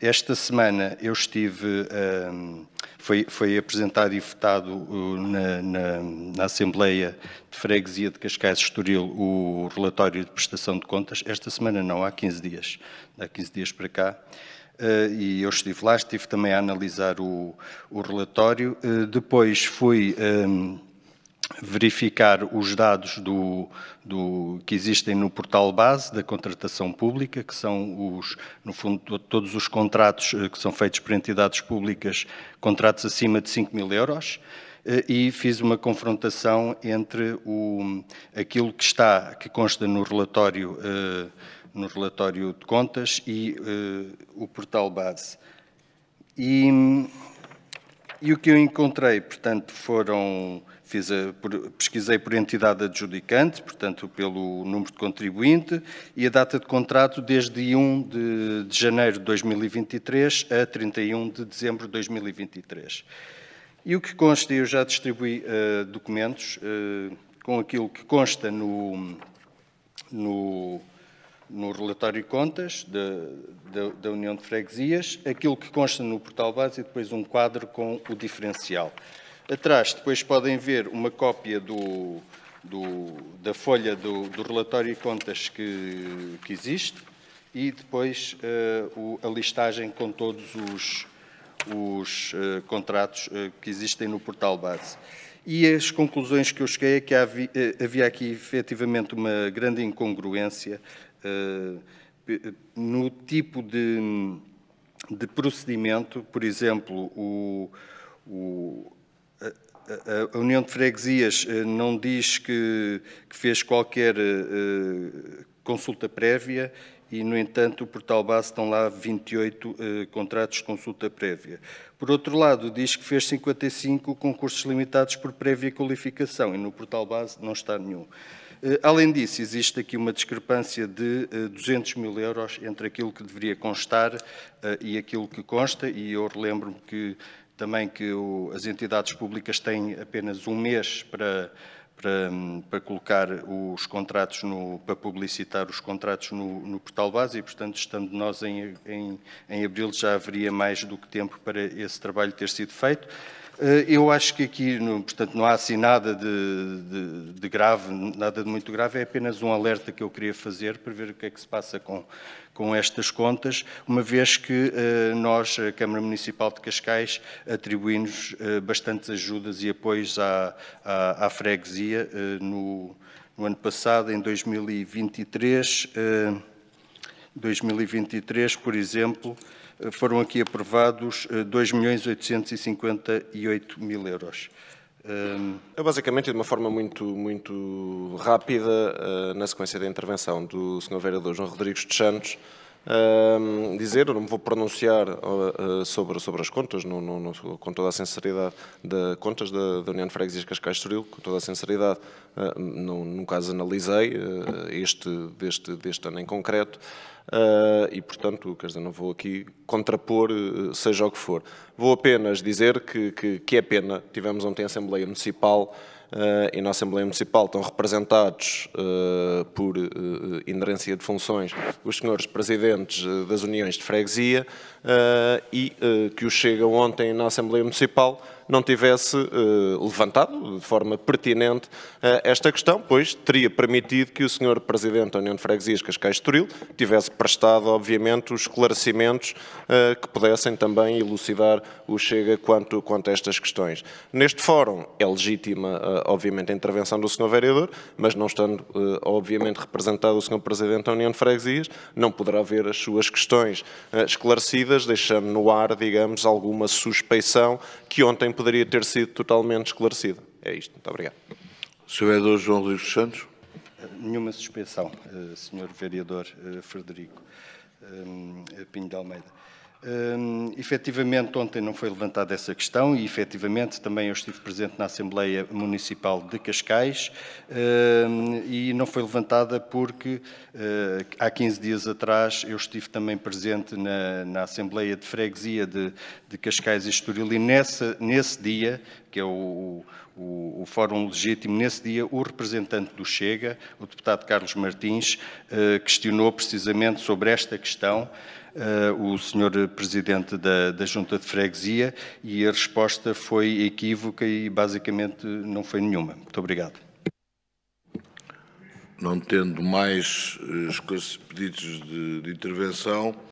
Esta semana eu estive, foi, foi apresentado e votado na, na, na, Assembleia de Freguesia de Cascais Estoril o relatório de prestação de contas. Esta semana não, há 15 dias, há 15 dias para cá. Ah, e eu estive lá, estive também a analisar o, o relatório. Ah, depois fui verificar os dados do, do, que existem no portal base da contratação pública, que são, os, no fundo, todos os contratos eh, que são feitos por entidades públicas, contratos acima de 5 mil euros, eh, e fiz uma confrontação entre o, aquilo que está, que consta no relatório, eh, no relatório de contas e o portal base. E e o que eu encontrei, portanto, foram. Fiz a, pesquisei por entidade adjudicante, portanto, pelo número de contribuinte e a data de contrato desde 1 de, de janeiro de 2023 a 31 de dezembro de 2023. E o que consta, eu já distribuí uh, documentos uh, com aquilo que consta no, no no relatório de contas de, de, da União de Freguesias, aquilo que consta no portal base e depois um quadro com o diferencial. Atrás, depois podem ver uma cópia do, do, da folha do, do, relatório de contas que, que existe e depois uh, o, a listagem com todos os, os uh, contratos uh, que existem no portal base. E as conclusões que eu cheguei é que eh, havia aqui efetivamente uma grande incongruência eh, eh, no tipo de, de procedimento, por exemplo, o, o, a, a, União de Freguesias não diz que, que fez qualquer consulta prévia e, no entanto, o portal base estão lá 28 eh, contratos de consulta prévia. Por outro lado, diz que fez 55 concursos limitados por prévia qualificação e no portal base não está nenhum. Eh, além disso, existe aqui uma discrepância de eh, 200 mil euros entre aquilo que deveria constar eh, e aquilo que consta, e eu relembro-me que também que o, as entidades públicas têm apenas um mês para para, para colocar os contratos, no, para publicitar os contratos no, no portal base e, portanto, estando nós em, em, em abril, já haveria mais do que tempo para esse trabalho ter sido feito. Eh, eu acho que aqui, portanto, não há assim nada de, de, de, grave, nada de muito grave, é apenas um alerta que eu queria fazer para ver o que é que se passa com, com estas contas, uma vez que eh, nós, a Câmara Municipal de Cascais, atribuímos eh, bastantes ajudas e apoios à, à, à freguesia no, no, ano passado, em 2023. 2023, por exemplo, eh, foram aqui aprovados 2.858.000 eh, euros. Eu, eh, é basicamente, de uma forma muito, muito rápida, na sequência da intervenção do Sr. Vereador João Rodrigues de Santos, dizer, não me vou pronunciar uh, uh, sobre, sobre as contas, no, no, no, com toda a sinceridade, de contas da, União de Freguesias Cascais Estoril, com toda a sinceridade, uh, no, no caso analisei uh, este deste, deste ano em concreto, uh, e portanto, quer dizer, não vou aqui contrapor, seja o que for. Vou apenas dizer que, que, que é pena, tivemos ontem a Assembleia Municipal, eh, e na Assembleia Municipal estão representados eh, por eh, inerência de funções os senhores presidentes das uniões de freguesia e que o Chega ontem na Assembleia Municipal não tivesse levantado de forma pertinente esta questão, pois teria permitido que o senhor presidente da União de Freguesias Cascais Turil tivesse prestado, obviamente, os esclarecimentos que pudessem também elucidar o Chega quanto, quanto a estas questões. Neste fórum é legítima obviamente, a intervenção do Sr. Vereador, mas não estando, eh, obviamente, representado o Sr. Presidente da União de Freguesias, não poderá ver as suas questões eh, esclarecidas, deixando no ar, digamos, alguma suspeição que ontem poderia ter sido totalmente esclarecida. É isto. Muito obrigado. Sr. Vereador João Luís dos Santos. Nenhuma suspeição, eh, Sr. Vereador Frederico Pinho de Almeida. Um, efetivamente, ontem não foi levantada essa questão e, efetivamente, também eu estive presente na Assembleia Municipal de Cascais um, e não foi levantada porque uh, há 15 dias atrás eu estive também presente na, na Assembleia de Freguesia de, de Cascais e Estoril e nessa, nesse dia que é o, o, o, Fórum Legítimo, nesse dia o representante do Chega, o deputado Carlos Martins, eh, questionou precisamente sobre esta questão eh, o senhor presidente da, da Junta de Freguesia e a resposta foi equívoca e basicamente não foi nenhuma. Muito obrigado. Não tendo mais eh, pedidos de, de intervenção,